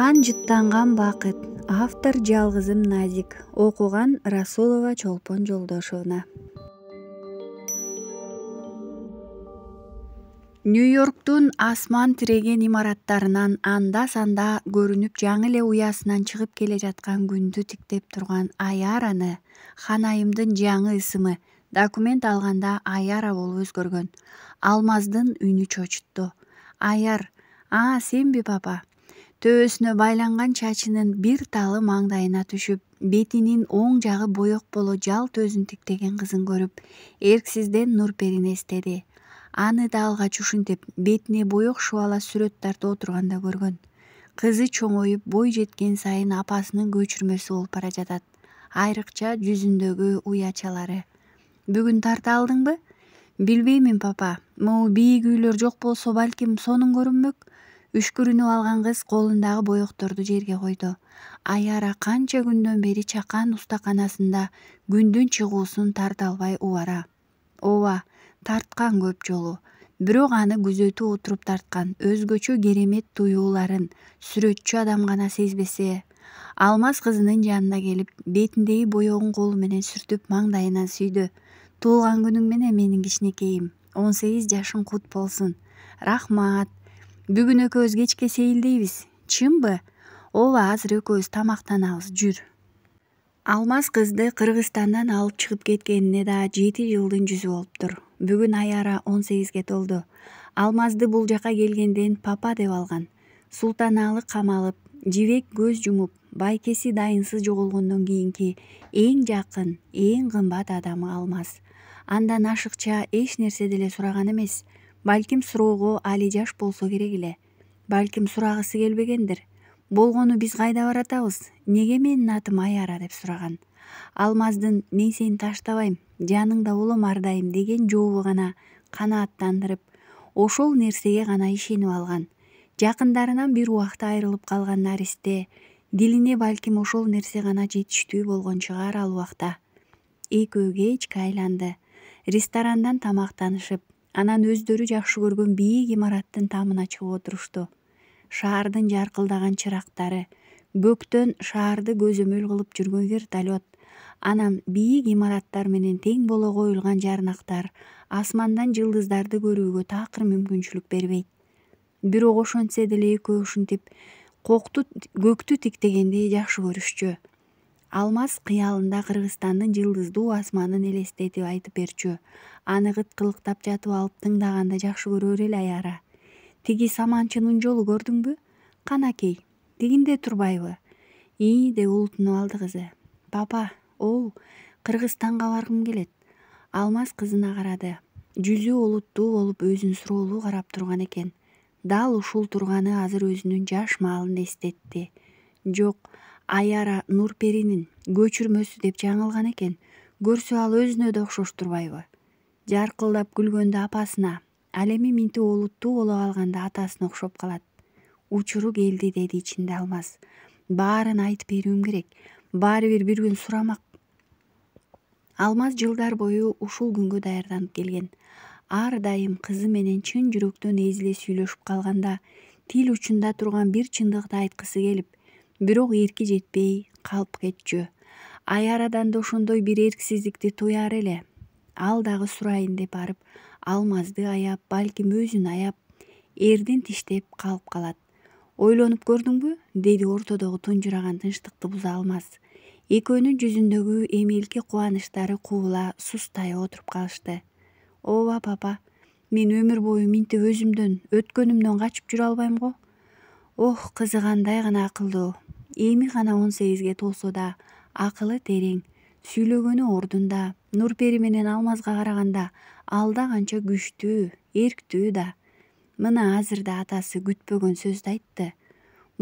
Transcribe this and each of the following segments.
кан жыттанган бакыт автор жалгызым назик окуган расулова чолпон жолдошовна нью йорктун асман тиреген имараттарынан анда санда көрүнүп жаңы эле уясынан чыгып келе жаткан күндү тиктеп турган аяраны ханайымдын жаңы ысымы документ алганда аяра болуп өзгөргөн алмаздын үнү чочутту аяр а сенби папа төбөсүнө байланган чачынын бир талы маңдайына түшүп бетинин оң жагы боек боло жалт өзүн тиктеген кызын көрүп эрксизден нурперин эстеди аны да алгач ушинтип бетине боек шубала сүрөт тартып отурганда көргөн кызы чоңоюп бой жеткен сайын апасынын көчүрмөсү болуп бара жатат айрыкча жүзүндөгү уячалары бүгүн тарта алдыңбы билбеймин папа мобу бийик үйлөр жок болсо балким сонун көрүнмөк үшкүрүнүп алган кыз колундагы боекторду жерге койду аяра канча күндөн бери чакан устаканасында күндүн чыгуусун тарта албай убара ооба тарткан көп жолу бирок аны күзөтүп отуруп тарткан өзгөчө керемет туюуларын сүрөтчү адам гана сезбесе алмаз кызынын жанына келип бетиндеги боегун колу менен сүртүп маңдайынан сүйдү туулган күнүң менен менин кичинекейим он сегиз жашың кут болсун рахмат бүгүн экөөбүз кечке сейилдейбиз чынбы ооба азыр экөөбүз тамактанабыз жүр алмаз кызды кыргызстандан алып чыгып кеткенине да жети жылдын жүзү болуптур бүгүн аяра он сегизге толду алмазды бул жака келгенден папа деп алган султаналы камалып жибек көз жумуп байкеси дайынсыз жоголгондон кийинки эң жакын эң кымбат адамы алмаз андан ашыкча эч нерсе деле сураган эмес балким суроого али жаш болсо керек эле балким сурагысы келбегендир болгону биз кайда баратабыз неге менин атым аяра деп сураган алмаздын мен сени таштабайм жаныңда болом ар дайым деген жообу гана канааттандырып ошол нерсеге гана ишенип алган жакындарынан бир убакта айрылып калган наристе дилине балким ошол нерсе гана жетиштүү болгон чыгар ал убакта экөө кечке айланды ресторандан тамактанышып анан өздөрү жакшы көргөн бийик имараттын тамына чыгып отурушту шаардын жаркылдаган чырактары көктөн шаарды көзөмөл кылып жүргөн вертолет анан бийик имараттар менен тең боло коюлган жарнактар асмандан жылдыздарды көрүүгө такыр мүмкүнчүлүк бербейт бирок ошентсе деле экөө ушинтип кокту көктү тиктегенди жакшы көрүшчү алмаз кыялында кыргызстандын жылдыздуу асманын элестетип айтып берчү аны кыткылыктап жатып алып тыңдаганды жакшы көрөр эле аяра тиги саманчынын жолу көрдүңбү канакей тигинде турбайбы и деп улутунуп алды кызы папа оу кыргызстанга баргым келет алмаз кызына карады жүзү олуттуу болуп өзүн суроолуу карап турган экен дал ушул турганы азыр өзүнүн жаш маалын эстетти жок аяра нурперинин көчүрмөсү деп жаңылган экен көрсө ал өзүнө да окшош турбайбы жаркылдап күлгөндө апасына ал эми минтип олуттуу боло калганда атасына окшоп калат учуру келди деди ичинде алмаз баарын айтып берүүм керек баары бир бир күн сурамак алмаз жылдар бою ушул күнгө даярданып келген ар дайым кызы менен чын жүрөктөн эзиле сүйлөшүп калганда тил учунда турган бир чындыкты айткысы келип бирок эрки жетпей калп кетчү айарадан да ошондой бир эрксиздикти туяр эле ал дагы сурайын деп барып алмазды аяп балким өзүн аяп эрдин тиштеп калып калат ойлонуп көрдүңбү деди ортодогу тунжураган тынчтыкты буза алмаз экөөнүн жүзүндөгү эмелки кубанычтары кубула сустай отуруп калышты ооба папа мен өмүр бою минтип өзүмдөн өткөнүмдөн качып жүрө албайм го ох кызы кандай гана акылдуу эми гана он сегизге толсо да акылы терең сүйлөгөнү ордунда нурпери менен алмазга караганда алда канча күчтүү эрктүү да мына азыр да атасы күтпөгөн сөздү айтты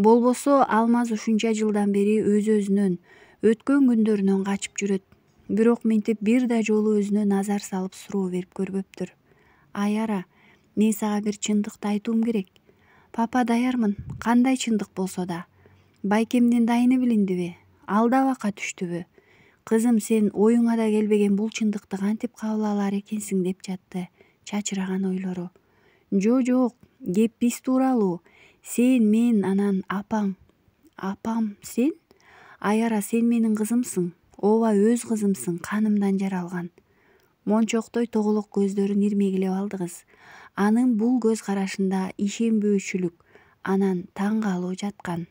болбосо алмаз ушунча жылдан бери өз өзүнөн өткөн күндөрүнөн качып жүрөт бирок минтип бир да жолу өзүнө назар салып суроо берип көрбөптүр ай яра мен сага бир чындыкты айтуум керек папа даярмын кандай чындык болсо да байкемдин дайыны билиндиби ал да абакка түштүбү кызым сен оюңа да келбеген бул чындыкты кантип кабыл алар экенсиң деп жатты чачыраган ойлору жо жок кеп биз тууралуу сен мен анан апаң апам сен аяра сен менин кызымсың ооба өз кызымсың канымдан жаралган мончоктой тоголок көздөрүн ирмегилеп алды кыз анын бул көз карашында ишенбөөчүлүк анан таң калуу жаткан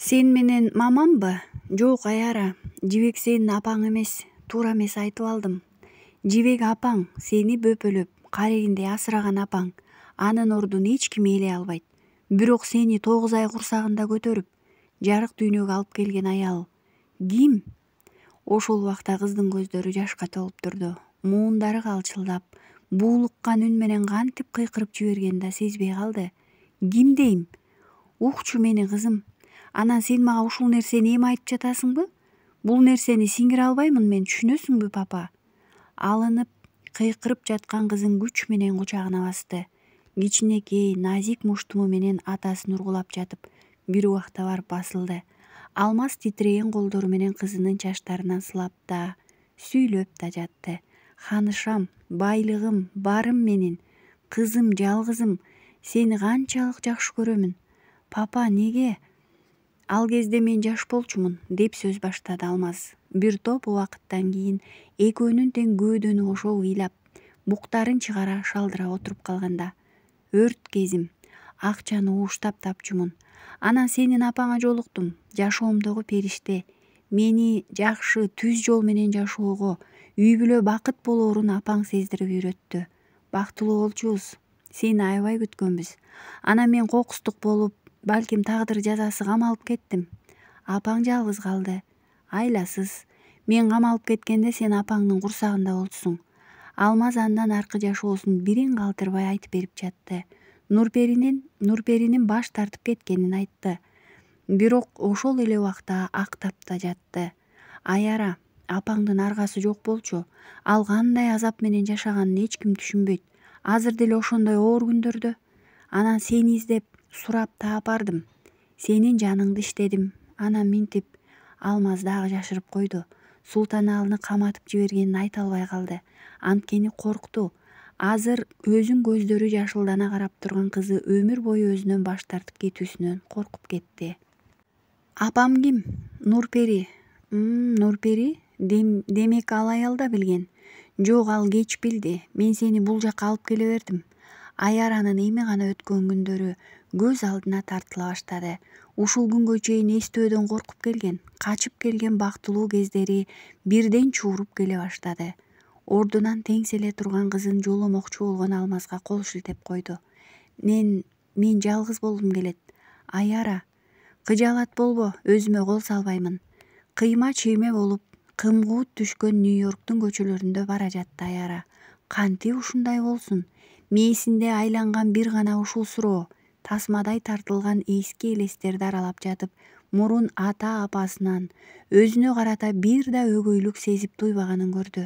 сен менен мамамбы жок аяра жибек сенин апаң эмес туура эмес айтып алдым жибек апаң сени бөпөлөп карегиндей асыраган апаң анын ордун эч ким ээлей албайт бирок сени тогуз ай курсагында көтөрүп жарык дүйнөгө алып келген аял ким ошол убакта кыздын көздөрү жашка толуп турду муундары калчылдап буулуккан үн менен кантип кыйкырып жибергенин да сезбей калды ким дейм укчу мени кызым анан сен мага ушул нерсени эми айтып жатасыңбы бул нерсени сиңире албаймын мен түшүнөсүңбү папа алынып кыйкырып жаткан кызын күч менен кучагына басты кичинекей назик муштуму менен атасын ургулап жатып бир убакта барып басылды алмаз титиреген колдору менен кызынын чачтарынан сылап да сүйлөп да жатты ханышам байлыгым барым менин кызым жалгызым сени канчалык жакшы көрөмүн папа неге ал кезде мен жаш болчумун деп сөз баштады алмаз бир топ убакыттан кийин экөөнүн тең көөдөнү ошол ыйлап буктарын чыгара шалдырап отуруп калганда өрт кезим акчаны ууштап тапчумун анан сенин апаңа жолуктум жашоомдогу периште мени жакшы түз жол менен жашоого үй бүлө бакыт болоорун апаң сездирип үйрөттү бактылуу болчубуз сени аябай күткөнбүз анан мен кокустук болуп балким тагдыр жазасы камалып кеттим апаң жалгыз калды айласыз мен камалып кеткенде сен апаңдын курсагында болчусуң алмаз андан аркы жашоосун бирин калтырбай айтып берип жатты нурперинин нурперинин баш тартып кеткенин айтты бирок ошол эле убакта актап да жатты аяра апаңдын аргасы жок болчу ал кандай азап менен жашаганын эч ким түшүнбөйт азыр деле ошондой оор күндөрдө анан сени издеп сурап таап бардым сенин жаныңды иштедим анан минтип алмаз дагы жашырып койду султаналыны каматып жибергенин айта албай калды анткени коркту азыр өзүн көздөрү жашылдана карап турган кызы өмүр бою өзүнөн баш тартып кетүүсүнөн коркуп кетти апам ким нурпери нурпери демек ал аял да билген жок ал кеч билди мен сени бул жакка алып келе бердим аяр анын эми гана өткөн күндөрү көз алдына тартыла баштады ушул күнгө чейин эстөөдөн коркуп келген качып келген бактылуу кездери бирден чууруп келе баштады ордунан теңселе турган кызын жоломокчу болгон алмазга кол шилтеп койду мен мен жалгыз болгум келет аяра кыжаалат болбо өзүмө кол салбаймын кыйма чийме болуп кымгуут түшкөн нью йорктун көчөлөрүндө бара жатты аяра кантип ушундай болсун мээсинде айланган бир гана ушул суроо тасмадай тартылган эски элестерди аралап жатып мурун ата апасынан өзүнө карата бир да өгөйлүк сезип туйбаганын көрдү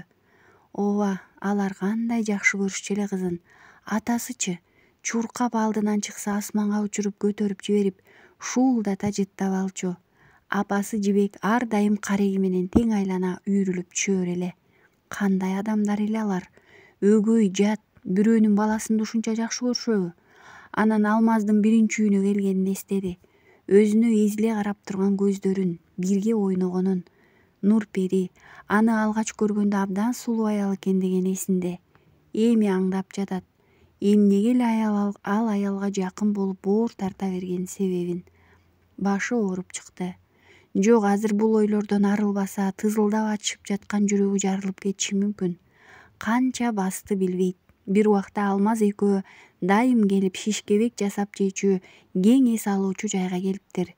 ооба алар кандай жакшы көрүшчү эле кызын атасычы чуркап алдынан чыкса асманга учуруп көтөрүп жиберип шуулдата жыттап алчу апасы жибек ар дайым кареги менен тең айлана үйрүлүп түшөр эле кандай адамдар эле алар өгөй жат бирөөнүн баласынды ушунча жакшы көрүшөбү анан алмаздын биринчи үйүнө келгенин эстеди өзүнө эзиле карап турган көздөрүн бирге ойногонун нурпери аны алгач көргөндө абдан сулуу аял экен деген эсинде эми аңдап жатат эмнеге эле аял ал аялга жакын болуп боор тарта берген себебин башы ооруп чыкты жок азыр бул ойлордон арылбаса тызылдап ачышып жаткан жүрөгү жарылып кетиши мүмкүн канча басты билбейт бир убакта алмаз экөө дайым келип шишкебек жасап жечү кең эс алуучу жайга келиптир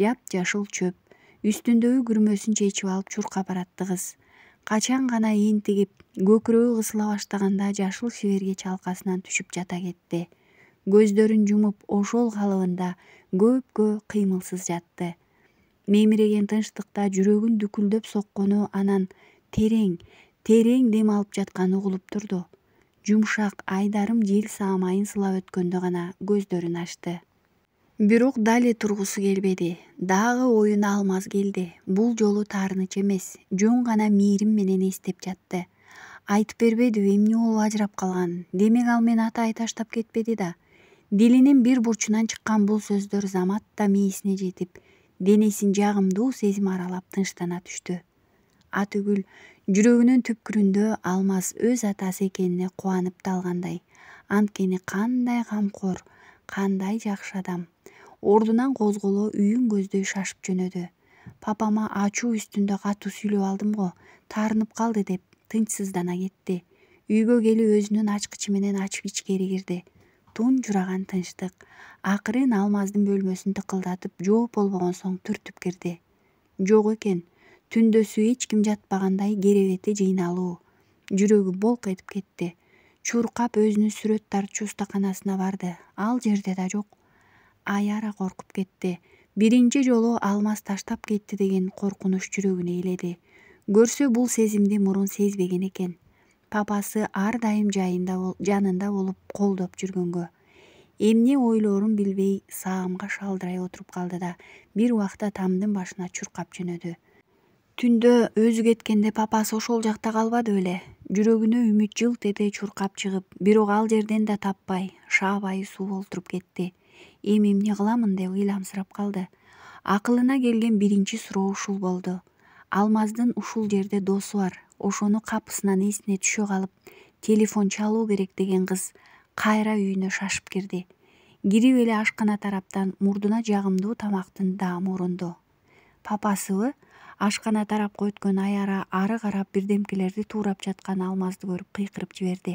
жапжашыл чөп үстүндөгү күрмөсүн чечип алып чуркап баратты кыз качан гана энтигип көкүрөгү кысыла баштаганда жашыл шиберге чалкасынан түшүп жата кетти көздөрүн жумуп ошол калыбында көпкө кыймылсыз жатты мемиреген тынчтыкта жүрөгүн дүкүлдөп соккону анан терең терең дем алып жатканы угулуп турду жумшак айдарым жел саамайын сылап өткөндө гана көздөрүн ачты бирок дале тургусу келбеди дагы оюна алмаз келди бул жолу таарыныч эмес жөн гана мээрим менен эстеп жатты айтып бербедиби эмне болуп ажырап калганын демек ал мени атайы таштап кетпеди да дилинин бир бурчунан чыккан бул сөздөр заматта мээсине жетип денесин жагымдуу сезим аралап тынчтана түштү жүрөгүнүн түпкүрүндө алмаз өз атасы экенине кубанып да алгандай анткени кандай камкор кандай жакшы адам ордунан козголо үйүн көздөй шашып жөнөдү папама ачуу үстүндө катуу сүйлөп алдым го таарынып калды деп тынчсыздана кетти үйгө келип өзүнүн ачкычы менен ачып ичкери кирди тунжураган тынчтык акырын алмаздын бөлмөсүн тыкылдатып жооп болбогон соң түртүп кирди жок экен түндөсү эч ким жатпагандай керебети жыйналуу жүрөгү болк этип кетти чуркап өзүнүн сүрөт тартчу устаканасына барды ал жерде да жок аяра коркуп кетти биринчи жолу алмаз таштап кетти деген коркунуч жүрөгүнө ээледи көрсө бул сезимди мурун сезбеген экен папасы ар дайым жайында жанында болуп колдоп жүргөнгө эмне ойлоорун билбей саамга шалдырай отуруп калды да бир убакта тамдын башына чуркап жөнөдү түндө өзү кеткенде папасы ошол жакта калбады беле жүрөгүнө үмүт жылт эте чуркап чыгып бирок ал жерден да таппай шаабайы суу болтуруп кетти эми эмне кыламын деп ыйламсырап калды акылына келген биринчи суроо ушул болду алмаздын ушул жерде досу бар ошону капысынан эсине түшө калып телефон чалуу керек деген кыз кайра үйүнө шашып кирди кирип эле ашкана тараптан мурдуна жагымдуу тамактын даамы урунду папасыбы ашкана тарапка өткөн аяра ары карап бирдемкелерди туурап жаткан алмазды көрүп кыйкырып жиберди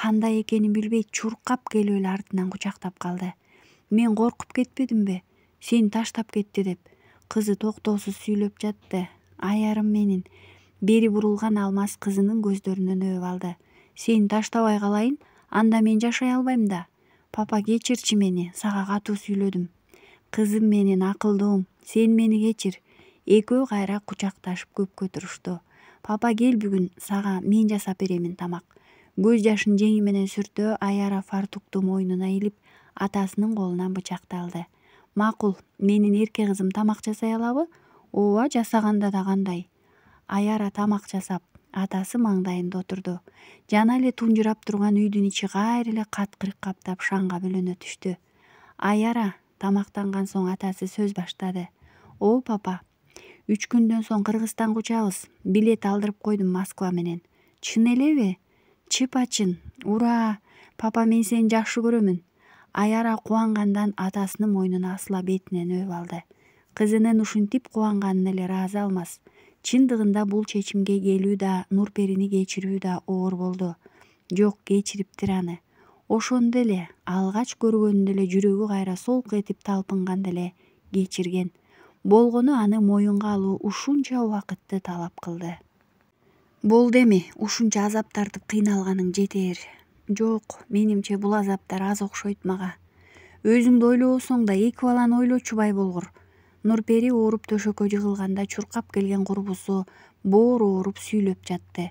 кандай экенин билбей чуркап келип эле артынан кучактап калды мен коркуп кетпедимби сени таштап кетти деп кызы токтоосуз сүйлөп жатты аярым менин бери бурулган алмаз кызынын көздөрүнөн өөп алды сени таштабай калайын анда мен жашай албайм да папа кечирчи мени сага катуу сүйлөдүм кызым менин акылдуум сен мени кечир экөө кайра кучакташып көпкө турушту папа кел бүгүн сага мен жасап беремин тамак көз жашын жеңи менен сүртө аяра фартукту мойнуна илип атасынын колунан бычакты алды макул менин эрке кызым тамак жасай алабы ооба жасаганда да кандай аяра тамак жасап атасы маңдайында отурду жана эле тунжурап турган үйдүн ичи кайра эле каткырык каптап шаңга бөлөнө түштү аяра тамактанган соң атасы сөз баштады о папа үч күндөн соң кыргызстанга учабыз билет алдырып койдум москва менен чын элеби чыпачын ура папа мен сени жакшы көрөмүн аяра кубангандан атасынын мойнуна асыла бетинен өөп алды кызынын ушинтип кубанганына эле ыраазы алмаз чындыгында бул чечимге келүү да нурперини кечирүү да оор болду жок кечириптир аны ошондо эле алгач көргөнүндө эле жүрөгү кайра солк этип талпынганда эле кечирген болгону аны моюнга алуу ушунча убакытты талап кылды болду эми ушунча азап тартып кыйналганың жетер жок менимче бул азаптар аз окшойт мага өзүңдү ойлобосоң да эки баланы ойлочу бай болгур нурпери ооруп төшөккө жыгылганда чуркап келген курбусу боору ооруп сүйлөп жатты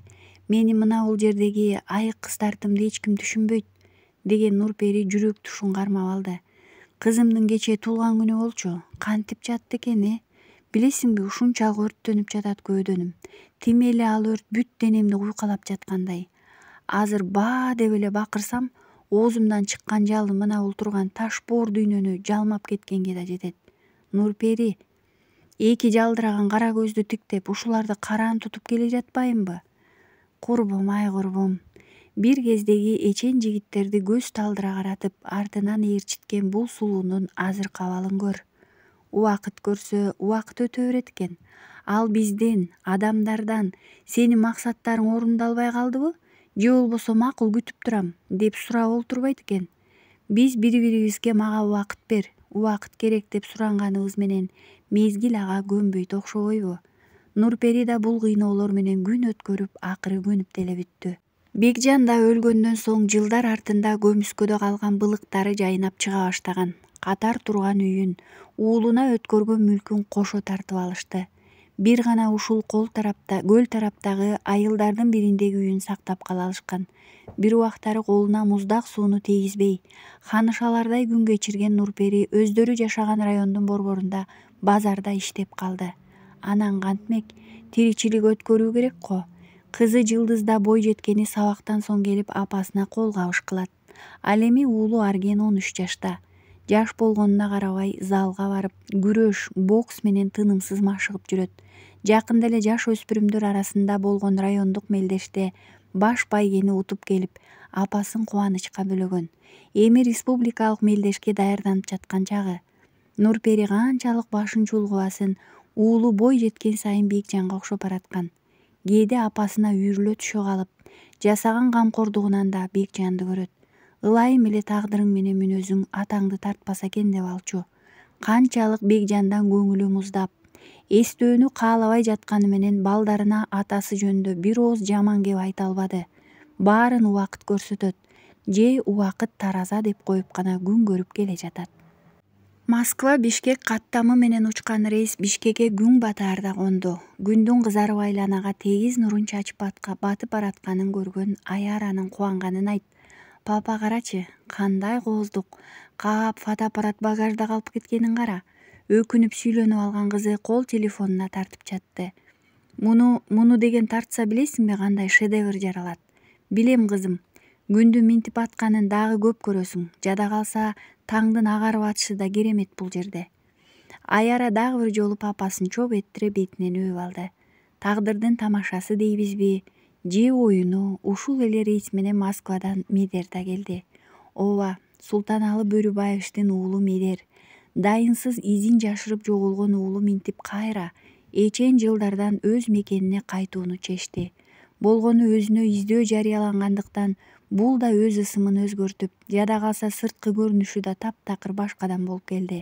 мени мына бул жердеги айык кыздартымды эч ким түшүнбөйт деген нурпери жүрөк тушун кармап алды кызымдын кечээ туулган күнү болчу кантип жатты экен э билесиңби ушунчалык өрттөнүп жатат көөдөнүм тим эле ал өрт бүт денемди куйкалап жаткандай азыр баа деп эле бакырсам оозумдан чыккан жалын мына бул турган таш боор дүйнөнү жалмап кеткенге да жетет нурпери эки жалдыраган кара көздү тиктеп ушуларды караан тутуп келе жатпайымнбы курбум ай курбум бир кездеги эчен жигиттерди көз талдыра каратып артынан ээрчиткен бул сулуунун азыркы абалын көр убакыт көрсө убакыт өтө берет экен ал бизден адамдардан сенин максаттарың орундалбай калдыбы же болбосо макул күтүп турам деп сурап олтурбайт экен биз бири бирибизге мага убакыт бер убакыт керек деп суранганыбыз менен мезгил ага көнбөйт окшобойбу нурпери да бул кыйноолор менен күн өткөрүп акыры көнүп деле бүттү бекжан да өлгөндөн соң жылдар артында көмүскөдө калган былыктары жайнап чыга баштаган катар турган үйүн уулуна өткөргөн мүлкүн кошо тартып алышты бир гана ушул кол тарапта көл тараптагы айылдардын бириндеги үйүн сактап кала алышкан бир убактары колуна муздак сууну тийгизбей ханышалардай күн кечирген нурпери өздөрү жашаган райондун борборунда базарда иштеп калды анан кантмек тиричилик өткөрүү керек го кызы жылдызда бой жеткени сабактан соң келип апасына кол кабыш кылат ал эми уулу арген он үч жашта жаш болгонуна карабай залга барып күрөш бокс менен тынымсыз машыгып жүрөт жакында эле жаш өспүрүмдөр арасында болгон райондук мелдеште баш байгени утуп келип апасын кубанычка бөлөгөн эми республикалык мелдешке даярданып жаткан чагы нурпери канчалык башын чулгубасын уулу бой жеткен сайын бекжанга окшоп бараткан кээде апасына үйүрүлө түшө калып жасаган камкордугунан да бек жанды көрөт ылайым эле тагдырың менен мүнөзүң атаңды тартпаса экен деп алчу канчалык бек жандан көңүлү муздап эстөөнү каалабай жатканы менен балдарына атасы жөнүндө бир ооз жаман кеп айта албады баарын убакыт көрсөтөт же убакыт тараза деп коюп гана күн көрүп келе жатат москва бишкек каттамы менен учкан рейс бишкекке күн батаарда кондо күндүн кызарып айланага тегиз нурун чачып батып баратканын көргөн аяранын кубанганын айт папа карачы кандай кооздук каап фотоаппарат багажда калып кеткенин кара өкүнүп сүйлөнүп алган кызы кол телефонуна тартып жатты муну муну деген тартса билесиңби кандай шедевр жаралат билем кызым күндү минтип атканын дагы көп көрөсүң жада калса таңдын агарып атышы да керемет бул жерде аяра дагы бир жолу папасын чоп эттире бетинен өөп алды тагдырдын тамашасы дейбизби же оюну ушул эле рейс менен москвадан медер да келди ооба султаналы бөрүбаевичтин уулу медер дайынсыз изин жашырып жоголгон уулу минтип кайра эчен жылдардан өз мекенине кайтууну чечти болгону өзүнө издөө жарыялангандыктан бул да өз ысымын өзгөртүп жада калса сырткы көрүнүшү да таптакыр башка адам болуп келди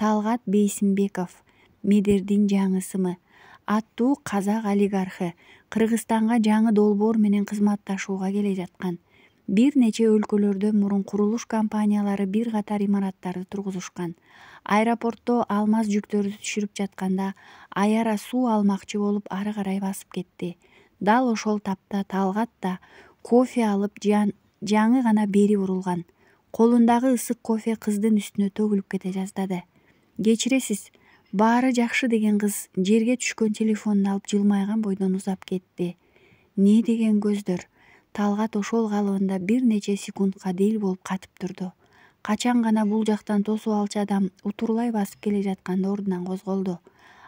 талгат бейсинбеков медердин жаңы ысымы аттуу казак олигархы кыргызстанга жаңы долбоор менен кызматташууга келе жаткан бир нече өлкөлөрдө мурун курулуш компаниялары бир катар имараттарды тургузушкан аэропортто алмаз жүктөрдү түшүрүп жатканда аяра суу алмакчы болуп ары карай басып кетти дал ошол тапта талгат да кофе алып жаңы гана бери бурулган колундагы ысык кофе кыздын үстүнө төгүлүп кете жаздады кечиресиз баары жакшы деген кыз жерге түшкөн телефонун алып жылмайган бойдон узап кетти не деген көздөр талгат ошол калыбында бир нече секундка дел болуп катып турду качан гана бул жактан тосуп алчу адам утурлай басып келе жатканда ордунан козголду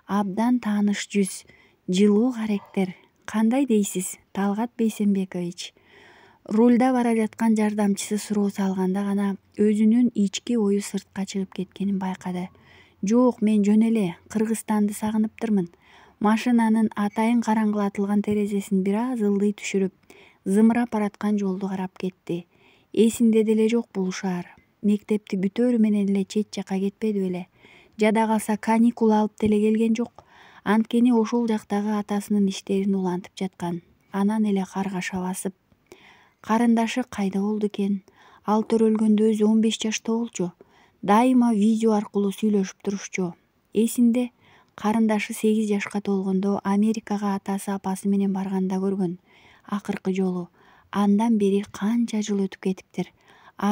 абдан тааныш жүз жылуу каректер кандай дейсиз талгат бейсенбекович рульда бара жаткан жардамчысы суроо салганда гана өзүнүн ички ою сыртка чыгып кеткенин байкады жок мен жөн эле кыргызстанды сагыныптырмын машинанын атайын караңгылатылган терезесин бир аз ылдый түшүрүп зымырап бараткан жолду карап кетти эсинде деле жок бул шаар мектепти бүтөөрү менен эле чет жакка кетпеди беле жада калса каникул алып деле келген жок анткени ошол жактагы атасынын иштерин улантып жаткан анан эле каргаша басып карындашы кайда болду экен ал төрөлгөндө өзү он беш жашта болчу дайыма видео аркылуу сүйлөшүп турушчу эсинде карындашы сегиз жашка толгондо америкага атасы апасы менен барганда көргөн акыркы жолу андан бери канча жыл өтүп кетиптир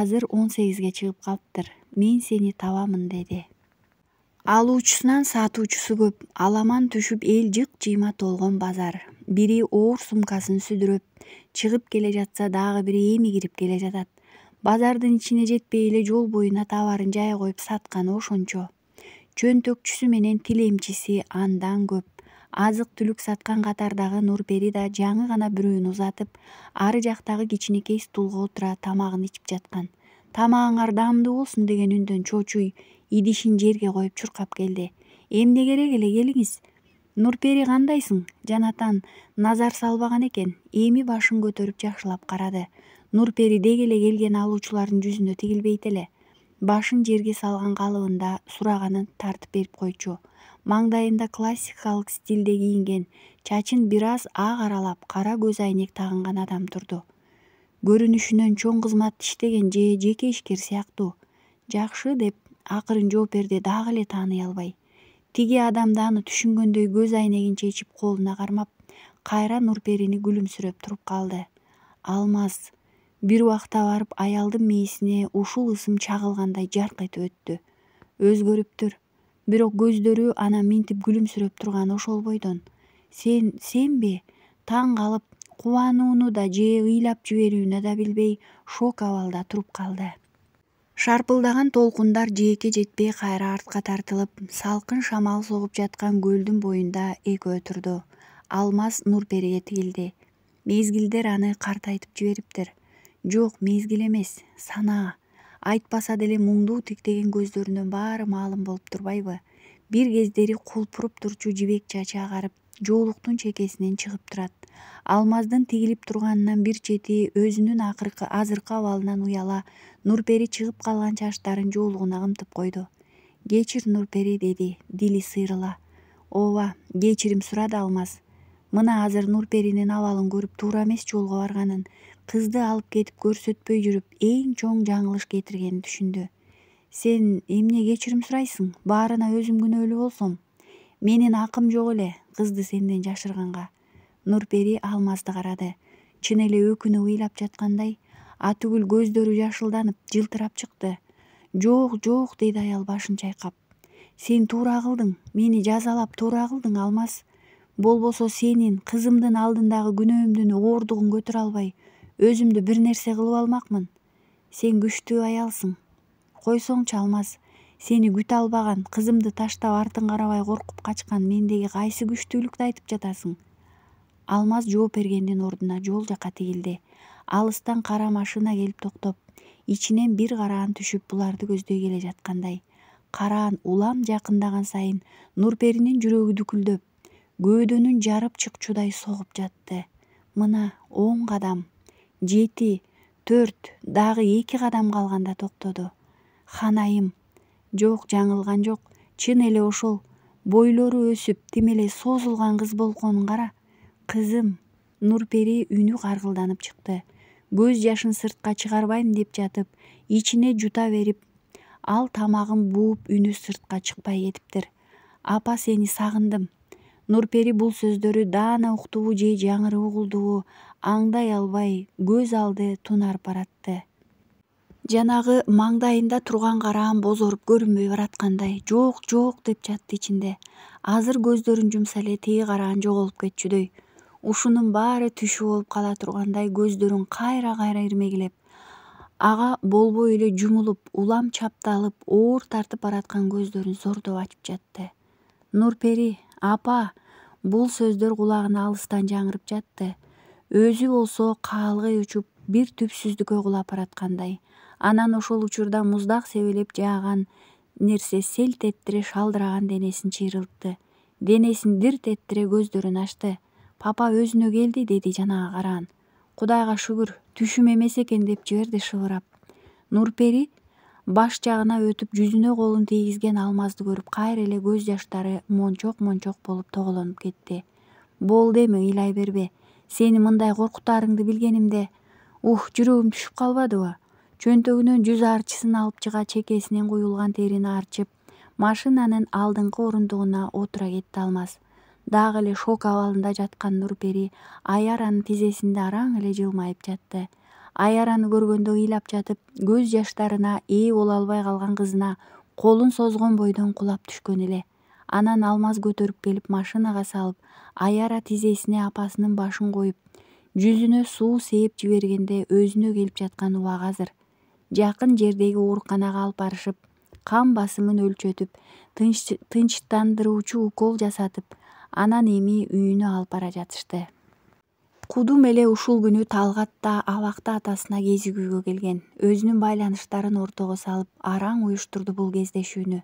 азыр он сегизге чыгып калыптыр мен сени табамын деди алуучусунан сатуучусу көп аламан түшүп эл жык жыйма толгон базар бири оор сумкасын сүдүрөп чыгып келе жатса дагы бири эми кирип келе жатат базардын ичине жетпей эле жол боюна товарын жай коюп сатканы ошончо чөнтөкчүсү менен тилемчиси андан көп азык түлүк саткан катардагы нурпери да жаңы гана бирөөнү узатып ары жактагы кичинекей стулга отура тамагын ичип жаткан тамагыңар даамдуу болсун деген үндөн чочуй идишин жерге коюп чуркап келди эмне керек эле келиңиз нурпери кандайсың жанатан назар салбаган экен эми башын көтөрүп жакшылап карады нурпери деги эле келген алуучулардын жүзүнө тигилбейт эле башын жерге салган калыбында сураганын тартып берип койчу маңдайында классикалык стилде кийинген чачын бир аз ак аралап кара көз айнек тагынган адам турду көрүнүшүнөн чоң кызмат иштеген же жеке ишкер сыяктуу жакшы деп акырын жооп берди дагы эле тааный албай тиги адамды аны түшүнгөндөй көз айнегин чечип колуна кармап кайра нурперини күлүмсүрөп туруп калды алмаз бир убакта барып аялдын мээсине ушул ысым чагылгандай жарк этип өттү өзгөрүптүр бирок көздөрү анан минтип күлүмсүрөп турганы ошол бойдон сен сенби таң калып кубанууну да же ыйлап жиберүүнү да билбей шок абалда туруп калды шарпылдаган толкундар жээкке жетпей кайра артка тартылып салкын шамал согуп жаткан көлдүн боюнда экөө турду алмаз нурпериге тигилди мезгилдер аны картайтып жибериптир жок мезгил эмес санаа айтпаса деле муңдуу тиктеген көздөрүнөн баары маалым болуп турбайбы бир кездери кулпуруп турчу жибек чачы агарып жоолуктун чекесинен чыгып турат алмаздын тигилип турганынан бир чети өзүнүн азыркы абалынан уяла нурпери чыгып калган чачтарын жоолугуна кымтып койду кечир нурпери деди дили сыйрыла ооба кечирим сурады алмаз мына азыр нурперинин абалын көрүп туура эмес жолго барганын кызды алып кетип көрсөтпөй жүрүп эң чоң жаңылыш кетиргенин түшүндү сен эмне кечирим сурайсың баарына өзүм күнөөлүү болсом менин акым жок эле кызды сенден жашырганга нурпери алмазды карады чын эле өкүнүп ыйлап жаткандай атүгүл көздөрү жашылданып жылтырап чыкты жок жок деди аял башын чайкап сен туура кылдың мени жазалап туура кылдың алмаз болбосо сенин кызымдын алдындагы күнөөмдүн оордугун көтөрө албай өзүмдү бир нерсе кылып алмакмын сен күчтүү аялсың койсоңчу алмаз сени күтө албаган кызымды таштап артын карабай коркуп качкан мендеги кайсы күчтүүлүктү айтып жатасың алмаз жооп бергендин ордуна жол жакка тигилди алыстан кара машина келип токтоп ичинен бир караан түшүп буларды көздөй келе жаткандай караан улам жакындаган сайын нурперинин жүрөгү дүкүлдөп көөдөнүн жарып чыкчудай согуп жатты мына он кадам жети төрт дагы эки кадам калганда токтоду ханайым жок жаңылган жок чын эле ошол бойлору өсүп тим эле созулган кыз болгонун кара кызым нурпери үнү каргылданып чыкты көз жашын сыртка чыгарбайм деп жатып ичине жута берип ал тамагын бууп үнү сыртка чыкпай кетиптир апа сени сагындым нурпери бул сөздөрү даана уктубу же жаңырып угулдубу аңдай албай көз алды тунарып баратты жанагы маңдайында турган караан бозоруп көрүнбөй бараткандай жок жок деп жатты ичинде азыр көздөрүн жумса эле тиги караан жоголуп кетчүдөй ушунун баары түшү болуп кала тургандай көздөрүн кайра кайра ирмегилеп ага болбой эле жумулуп улам чапталып оор тартып бараткан көздөрүн зордоп ачып жатты нурпери апа бул сөздөр кулагына алыстан жаңырып жатты өзү болсо каалгый учуп бир түпсүздүккө кулап бараткандай анан ошол учурда муздак себелеп жааган нерсе селт эттире шалдыраган денесин чыйрылтты денесин дирт эттире көздөрүн ачты папа өзүнө келди деди жанагы караан кудайга шүгүр түшүм эмес экен деп жиберди шыбырап нурпери баш жагына өтүп жүзүнө колун тийгизген алмазды көрүп кайра эле көз жаштары мончок мончок болуп тоголонуп кетти болду эми ыйлай бербе сени мындай коркутарыңды билгенимде ух жүрөгүм түшүп калбадыбы чөнтөгүнөн жүз аарчысын алып чыга чекесинен куюлган терини арчып машинанын алдыңкы орундугуна отура кетти алмаз дагы эле шок абалында жаткан нурпери аяранын тизесинде араң эле жылмайып жатты аяраны көргөндө ыйлап жатып көз жаштарына ээ боло албай калган кызына колун созгон бойдон кулап түшкөн эле анан алмаз көтөрүп келип машинага салып аяра тизесине апасынын башын коюп жүзүнө суу сээп жибергенде өзүнө келип жаткан убак азыр жакын жердеги ооруканага алып барышып кан басымын өлчөтүп тынчтандыруучу укол жасатып анан эми үйүнө алып бара жатышты кудум эле ушул күнү талгат да абакта атасына кезигүүгө келген өзүнүн байланыштарын ортого салып араң уюштурду бул кездешүүнү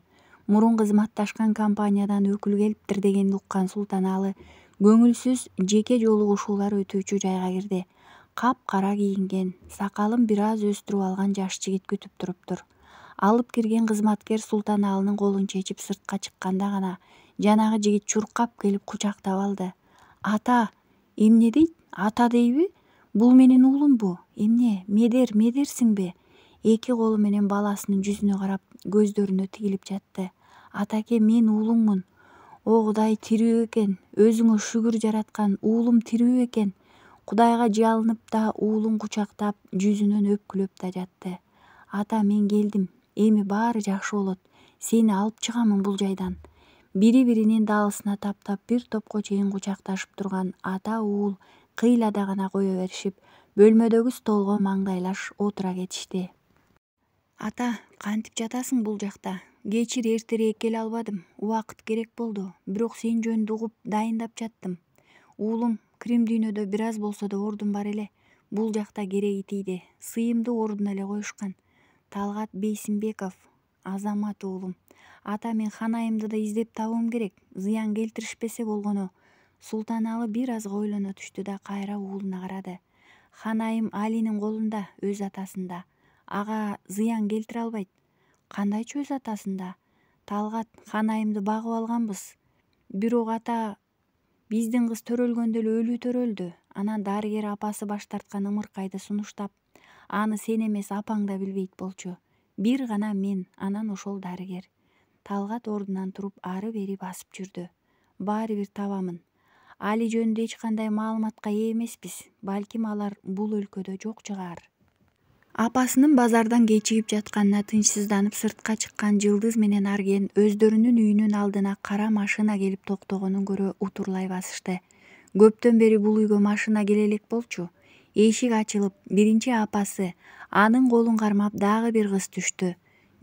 мурун кызматташкан компаниядан өкүл келиптир дегенди уккан султаналы көңүлсүз жеке жолугушуулар өтүүчү жайга кирди қап-қара киінген сақалын біраз өстіріп алған жас жігіт күтіп тұрып тұр алып кірген қызметкер алының қолын шешіп сыртқа шыққанда ғана жанағы жігіт шурқап келіп құшақтап алды ата эмне дейт ата дейби менің ұлым уулумбу емне медер медерсиңби эки колу менен баласының жүзіне қарап көздөрүнө тігіліп жатты атаке мен ұлыңмын о кудай тирүү экен өзүңө шүгүр жараткан ұлым тирүү екен кудайга жалынып да уулун кучактап жүзүнөн өпкүлөп да жатты ата мен келдим эми баары жакшы болот сени алып чыгамын бул жайдан бири биринин далысына таптап бир топко чейин кучакташып турган ата уул гана кое беришип бөлмөдөгү столго маңдайлаш отура кетишти ата кантип жатасың бул жакта кечир эртерээк келе албадым убакыт керек болду бирок сен жөнүндө угуп дайындап жаттым уулум крем дүйнөдө бир аз болсо да ордун бар эле бул жакта кереги тийди Сыйымды ордун эле коюшкан талгат бейсинбеков азамат уулум ата мен ханайымды да издеп табуум керек зыян келтиришпесе болгону султаналы бир азга ойлоно түштү да кайра уулуна карады ханайым алинин колунда өз атасында ага зыян келтире албайт кандайчы өз атасында талгат ханайымды багып алганбыз бирок ата биздин кыз төрөлгөндө эле өлүү төрөлдү анан дарыгер апасы баш тарткан ымыркайды сунуштап аны сен эмес апаң да билбейт болчу бир гана мен анан ошол дарыгер талгат ордунан туруп ары бери басып жүрдү баары бир табамын али жөнүндө эч кандай маалыматка ээ эмеспиз балким алар бул өлкөдө жок чыгаар апасынын базардан кечигип жатканына тынчсызданып сыртка чыккан жылдыз менен арген өздөрүнүн үйүнүн алдына кара машина келип токтогонун көрө утурлай басышты көптөн бери бул үйгө машина келе элек болчу эшик ачылып биринчи апасы анын колун кармап дагы бир кыз түштү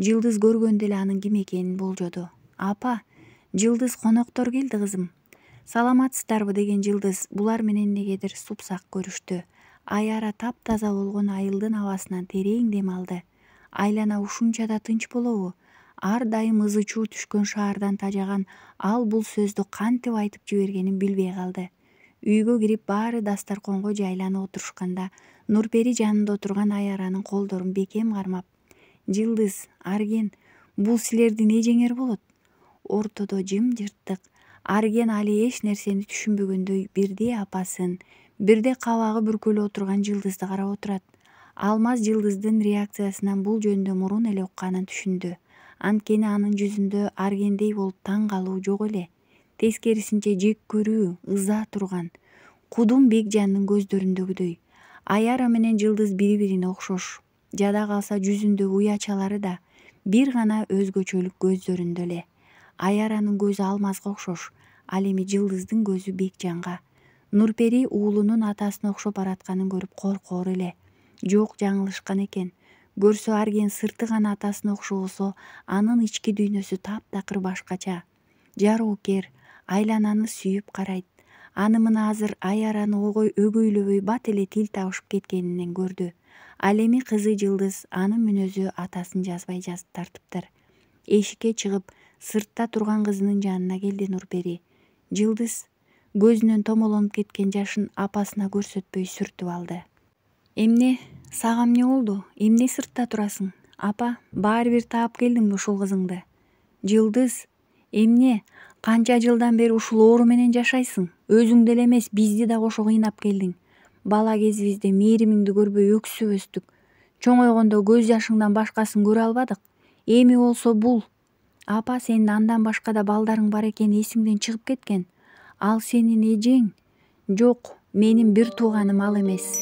жылдыз көргөндө эле анын ким экенин болжоду апа жылдыз коноктор келди кызым саламатсыздарбы деген жылдыз булар менен негедир супсак көрүштү аяара таптаза болгон айылдын абасынан терең дем алды айлана ушунча да тынч болобу ар дайым ызы чуу түшкөн шаардан тажаган ал бул сөздү кантип айтып жибергенин билбей калды үйгө кирип баары дасторконго жайланып отурушканда нурпери жанында отурган аяранын колдорун бекем кармап жылдыз арген бул силерди силердин жеңер болот ортодо жымжырттык арген али эч нерсени түшүнбөгөндөй бирде апасын бирде кабагы бүркөлүп отурган жылдызды карап отурат алмаз жылдыздын реакциясынан бул жөнүндө мурун эле укканын түшүндү анткени анын жүзүндө аргендей болуп таң калуу жок эле тескерисинче жек көрүү ыза турган кудум бек жандын көздөрүндөгүдөй аяра менен жылдыз бири бирине окшош жада калса жүзүндөгү уячалары да бир гана өзгөчөлүк көздөрүндө эле аяранын көзү алмазга окшош ал эми жылдыздын көзү бекжанга нурпери уулунун атасына окшоп баратканын көрүп коркор эле жок жаңылышкан экен көрсө ар арген сырты гана атасына окшобосо анын ички дүйнөсү таптакыр башкача жароокер айлананы сүйүп карайт аны мына азыр аяраны өгөйлөбөй бат эле тил табышып кеткенинен көрдү ал эми кызы жылдыз анын мүнөзү атасын жазбай жазып тартыптыр эшикке чыгып сыртта турган кызынын жанына келди нурпери жылдыз көзүнөн томолонуп кеткен жашын апасына көрсөтпөй сүртүп алды эмне сага эмне болду эмне сыртта турасың апа баары бир таап келдиңби ушул кызыңды жылдыз эмне канча жылдан бери ушул оору менен жашайсың өзүң деле эмес бизди да кошо кыйнап келдиң бала кезибизде мээримиңди көрбөй өксүп өстүк чоңойгондо көз жашыңдан башкасын көрө албадык эми болсо бул апа сенин андан башка да балдарың бар экени эсиңден чыгып кеткен ал сенин эжең жок менин бир тууганым ал эмес